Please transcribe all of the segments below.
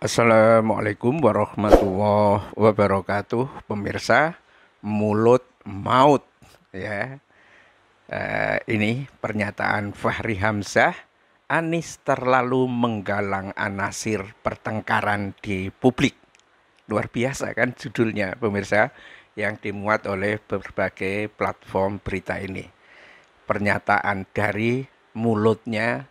Assalamualaikum warahmatullahi wabarakatuh, pemirsa. Mulut maut, ya. Eh, ini pernyataan Fahri Hamzah. Anis terlalu menggalang anasir pertengkaran di publik. Luar biasa kan judulnya, pemirsa, yang dimuat oleh berbagai platform berita ini. Pernyataan dari mulutnya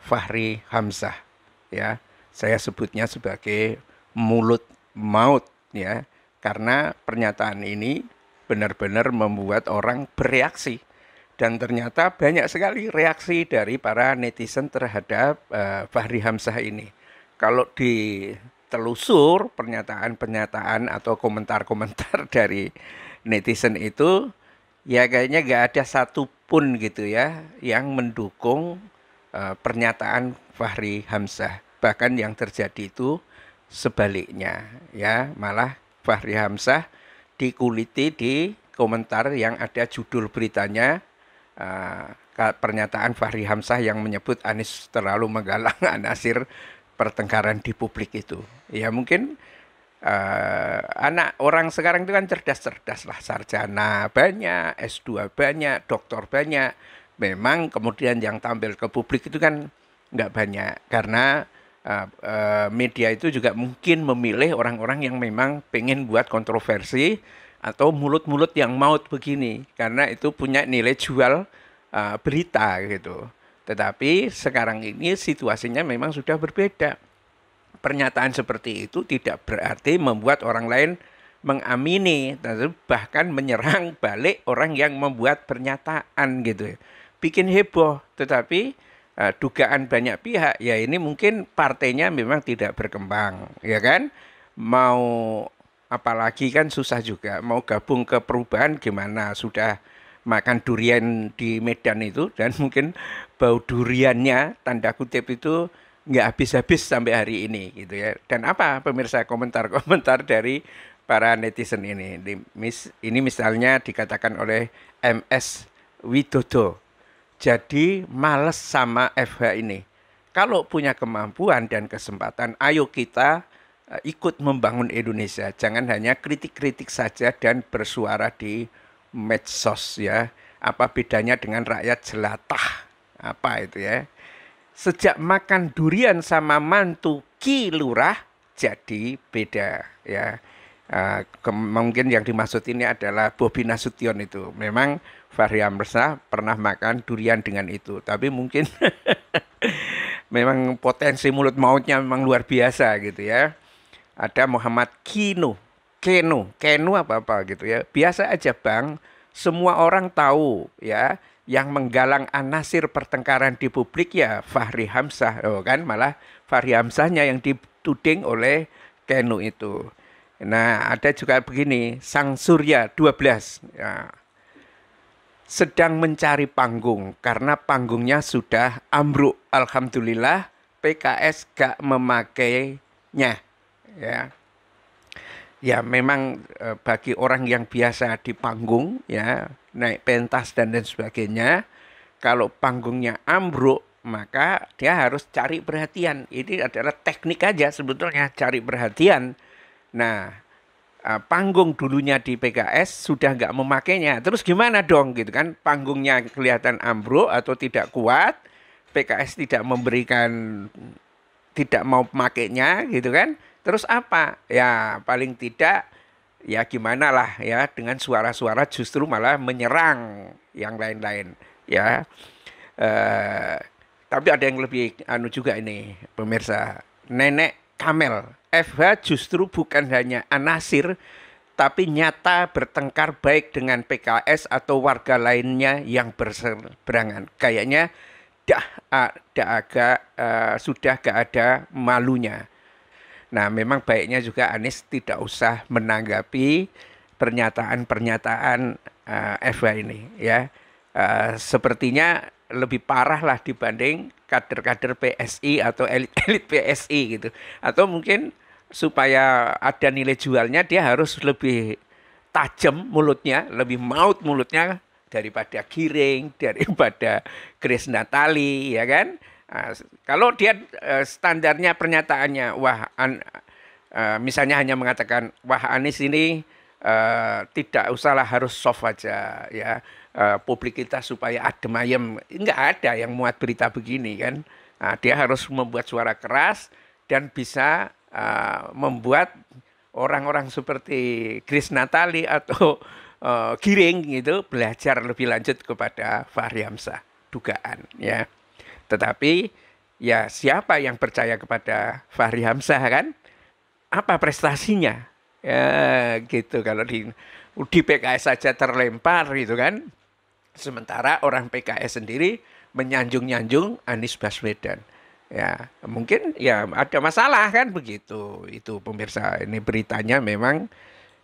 Fahri Hamzah, ya saya sebutnya sebagai mulut maut ya karena pernyataan ini benar-benar membuat orang bereaksi dan ternyata banyak sekali reaksi dari para netizen terhadap uh, Fahri Hamzah ini. Kalau ditelusur pernyataan-pernyataan atau komentar-komentar dari netizen itu, ya kayaknya nggak ada satupun gitu ya yang mendukung uh, pernyataan Fahri Hamzah bahkan yang terjadi itu sebaliknya ya malah Fahri Hamzah dikuliti di komentar yang ada judul beritanya uh, pernyataan Fahri Hamzah yang menyebut Anies terlalu menggalang anasir pertengkaran di publik itu ya mungkin uh, anak orang sekarang itu kan cerdas-cerdas lah sarjana banyak S2 banyak doktor banyak memang kemudian yang tampil ke publik itu kan nggak banyak karena Ah, eh, media itu juga mungkin memilih orang-orang yang memang pengen buat kontroversi atau mulut-mulut yang maut begini karena itu punya nilai jual ah, berita gitu. Tetapi sekarang ini situasinya memang sudah berbeda. Pernyataan seperti itu tidak berarti membuat orang lain mengamini, bahkan menyerang balik orang yang membuat pernyataan gitu. Bikin heboh, tetapi uh, dugaan banyak pihak ya ini mungkin partainya memang tidak berkembang ya kan mau apalagi kan susah juga mau gabung ke perubahan gimana sudah makan durian di Medan itu dan mungkin bau duriannya tanda kutip itu nggak habis-habis sampai hari ini gitu ya. Dan apa pemirsa komentar-komentar dari para netizen ini? Ini misalnya dikatakan oleh MS Widodo jadi males sama FH ini. Kalau punya kemampuan dan kesempatan, ayo kita eh, ikut membangun Indonesia. Jangan hanya kritik-kritik saja dan bersuara di medsos ya. Apa bedanya dengan rakyat jelatah? Apa itu ya? Sejak makan durian sama mantu Ki Lurah jadi beda ya. Uh, mungkin yang dimaksud ini adalah Bobi Nasution itu. Memang Fahri Hamzah pernah makan durian dengan itu. Tapi mungkin memang potensi mulut mautnya memang luar biasa gitu ya. Ada Muhammad Kino, Keno, Keno apa-apa gitu ya. Biasa aja bang, semua orang tahu ya. Yang menggalang anasir pertengkaran di publik ya Fahri Hamzah. Oh kan malah Fahri Hamzahnya yang dituding oleh Kenu itu. Nah ada juga begini, Sang Surya 12. Ya sedang mencari panggung karena panggungnya sudah ambruk. Alhamdulillah PKS gak memakainya. Ya. Ya memang e, bagi orang yang biasa di panggung ya, naik pentas dan dan sebagainya, kalau panggungnya ambruk maka dia harus cari perhatian. Ini adalah teknik aja sebetulnya cari perhatian. Nah, Eh, panggung dulunya di PKS sudah nggak memakainya. Terus gimana dong gitu kan? Panggungnya kelihatan ambruk atau tidak kuat, PKS tidak memberikan tidak mau pakainya gitu kan? Terus apa? Ya paling tidak ya gimana lah ya dengan suara-suara justru malah menyerang yang lain-lain ya. Uh, tapi ada yang lebih anu juga ini pemirsa nenek Kamel FH justru bukan hanya anasir, tapi nyata bertengkar baik dengan PKS atau warga lainnya yang berseberangan. Kayaknya dah, ah, dah agak eh, sudah gak ada malunya. Nah, memang baiknya juga Anies tidak usah menanggapi pernyataan-pernyataan eh, FH ini, ya. eh, sepertinya lebih parah lah dibanding kader-kader PSI atau elit-elit PSI gitu. Atau mungkin supaya ada nilai jualnya dia harus lebih tajam mulutnya, lebih maut mulutnya daripada giring, daripada Chris Natali, ya kan? Nah, kalau dia eh, standarnya pernyataannya, wah, an, eh, misalnya hanya mengatakan, wah Anies ini eh, tidak usahlah harus soft aja, ya, eh, publik kita supaya adem ayem, nggak ada yang muat berita begini kan? Nah, dia harus membuat suara keras dan bisa uh, membuat orang-orang seperti Chris Natali atau uh, Giring itu belajar lebih lanjut kepada Fahri Hamzah dugaan ya. Tetapi ya siapa yang percaya kepada Fahri Hamzah kan? Apa prestasinya? Ya gitu kalau di di PKS saja terlempar gitu kan. Sementara orang PKS sendiri menyanjung-nyanjung Anies Baswedan ya mungkin ya ada masalah kan begitu itu pemirsa ini beritanya memang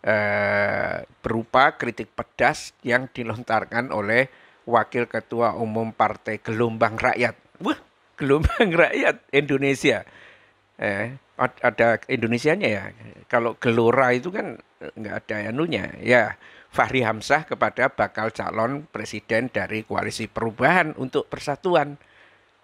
eh, berupa kritik pedas yang dilontarkan oleh wakil ketua umum partai gelombang rakyat wah gelombang rakyat Indonesia eh, ada Indonesianya ya kalau gelora itu kan eh, nggak ada anunya ya Fahri Hamzah kepada bakal calon presiden dari koalisi perubahan untuk persatuan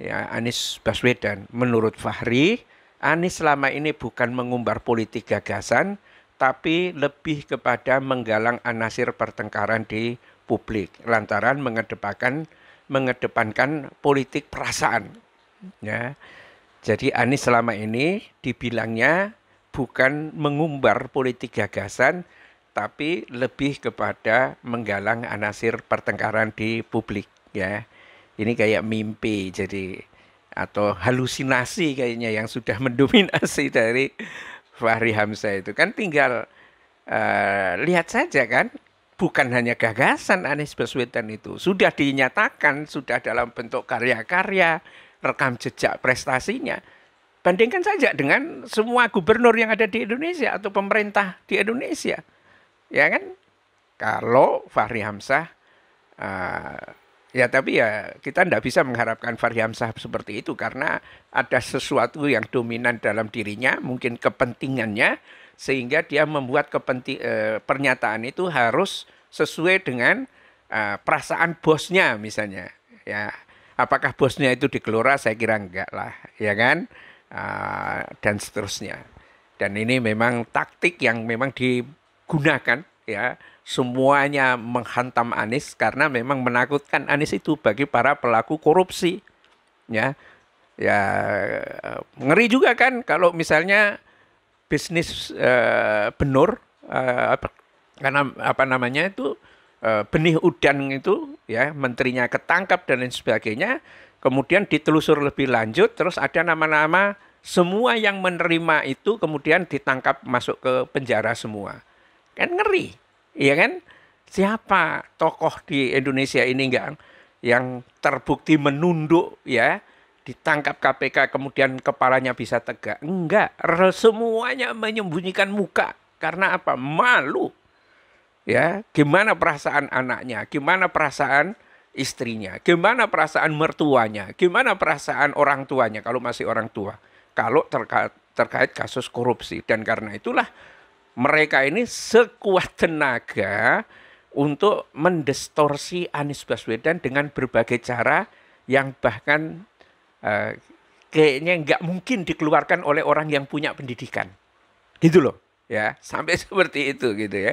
ya Anies Baswedan. Menurut Fahri, Anies selama ini bukan mengumbar politik gagasan, tapi lebih kepada menggalang anasir pertengkaran di publik lantaran mengedepankan mengedepankan politik perasaan. Ya. Jadi Anies selama ini dibilangnya bukan mengumbar politik gagasan, tapi lebih kepada menggalang anasir pertengkaran di publik ya ini kayak mimpi jadi atau halusinasi kayaknya yang sudah mendominasi dari Fahri Hamzah itu kan tinggal uh, lihat saja kan bukan hanya gagasan Anies Baswedan itu sudah dinyatakan sudah dalam bentuk karya-karya rekam jejak prestasinya bandingkan saja dengan semua gubernur yang ada di Indonesia atau pemerintah di Indonesia ya kan kalau Fahri Hamzah uh, Ya tapi ya kita tidak bisa mengharapkan Fahri Hamzah seperti itu karena ada sesuatu yang dominan dalam dirinya, mungkin kepentingannya, sehingga dia membuat kepenting eh, pernyataan itu harus sesuai dengan eh, perasaan bosnya misalnya. Ya apakah bosnya itu di kelora Saya kira enggak lah, ya kan? Eh, dan seterusnya. Dan ini memang taktik yang memang digunakan ya semuanya menghantam Anies karena memang menakutkan Anies itu bagi para pelaku korupsi ya ya eh, ngeri juga kan kalau misalnya bisnis e, benur e, apa, karena apa namanya itu e, benih udang itu ya menterinya ketangkap dan lain sebagainya kemudian ditelusur lebih lanjut terus ada nama-nama semua yang menerima itu kemudian ditangkap masuk ke penjara semua Kan ngeri, iya kan? Siapa tokoh di Indonesia ini enggak yang terbukti menunduk ya, ditangkap KPK kemudian kepalanya bisa tegak? Enggak, semuanya menyembunyikan muka. Karena apa? Malu. Ya, gimana perasaan anaknya? Gimana perasaan istrinya, gimana perasaan mertuanya, gimana perasaan orang tuanya kalau masih orang tua, kalau terkait, terkait kasus korupsi. Dan karena itulah mereka ini sekuat tenaga untuk mendistorsi Anies Baswedan dengan berbagai cara yang bahkan eh, kayaknya nggak mungkin dikeluarkan oleh orang yang punya pendidikan. Gitu loh, ya sampai seperti itu gitu ya.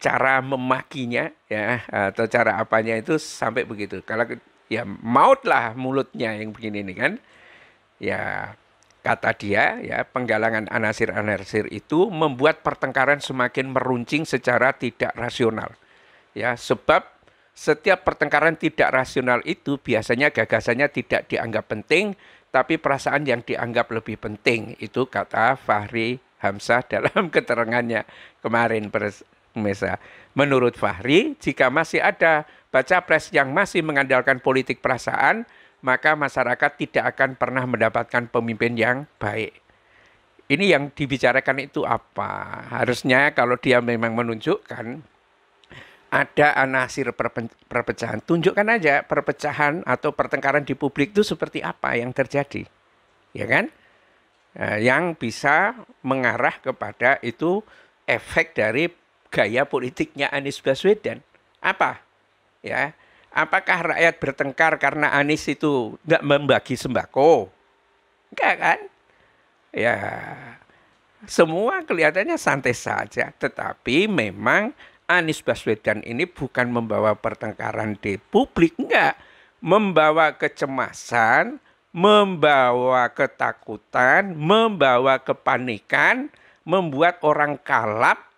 Cara memakinya ya atau cara apanya itu sampai begitu. Kalau ya mautlah mulutnya yang begini ini kan, ya kata dia ya penggalangan anasir-anasir itu membuat pertengkaran semakin meruncing secara tidak rasional. Ya, sebab setiap pertengkaran tidak rasional itu biasanya gagasannya tidak dianggap penting, tapi perasaan yang dianggap lebih penting. Itu kata Fahri Hamzah dalam keterangannya kemarin pemirsa Menurut Fahri, jika masih ada baca pres yang masih mengandalkan politik perasaan, maka masyarakat tidak akan pernah mendapatkan pemimpin yang baik. Ini yang dibicarakan itu apa? Harusnya kalau dia memang menunjukkan ada anasir perpecahan, tunjukkan aja perpecahan atau pertengkaran di publik itu seperti apa yang terjadi. Ya kan? Eh, yang bisa mengarah kepada itu efek dari gaya politiknya Anies Baswedan. Apa? Ya, apakah rakyat bertengkar karena Anies itu tidak membagi sembako? Enggak kan? Ya, semua kelihatannya santai saja. Tetapi memang Anies Baswedan ini bukan membawa pertengkaran di publik, enggak. Membawa kecemasan, membawa ketakutan, membawa kepanikan, membuat orang kalap,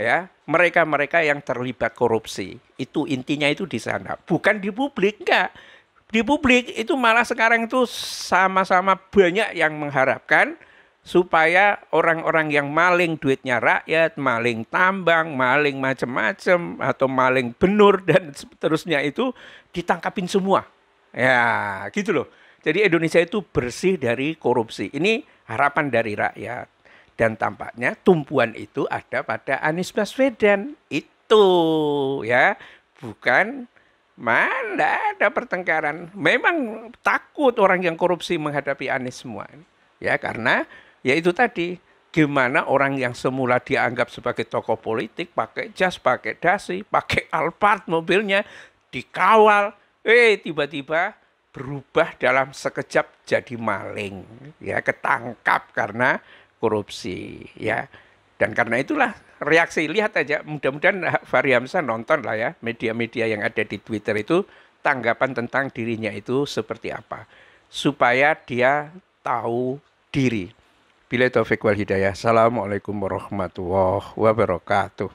ya mereka-mereka yang terlibat korupsi itu intinya itu di sana bukan di publik enggak di publik itu malah sekarang itu sama-sama banyak yang mengharapkan supaya orang-orang yang maling duitnya rakyat, maling tambang, maling macam-macam atau maling benur dan seterusnya itu ditangkapin semua. Ya, gitu loh. Jadi Indonesia itu bersih dari korupsi. Ini harapan dari rakyat. Dan tampaknya tumpuan itu ada pada Anies Baswedan. Itu ya, bukan mana ada pertengkaran. Memang takut orang yang korupsi menghadapi Anies semua. Ya, karena ya itu tadi gimana orang yang semula dianggap sebagai tokoh politik pakai jas, pakai dasi, pakai Alphard mobilnya dikawal, eh tiba-tiba berubah dalam sekejap jadi maling, ya ketangkap karena korupsi ya dan karena itulah reaksi lihat aja mudah-mudahan Fahri Hamzah nonton lah ya media-media yang ada di Twitter itu tanggapan tentang dirinya itu seperti apa supaya dia tahu diri. Bila taufik wal hidayah. Assalamualaikum warahmatullahi wabarakatuh.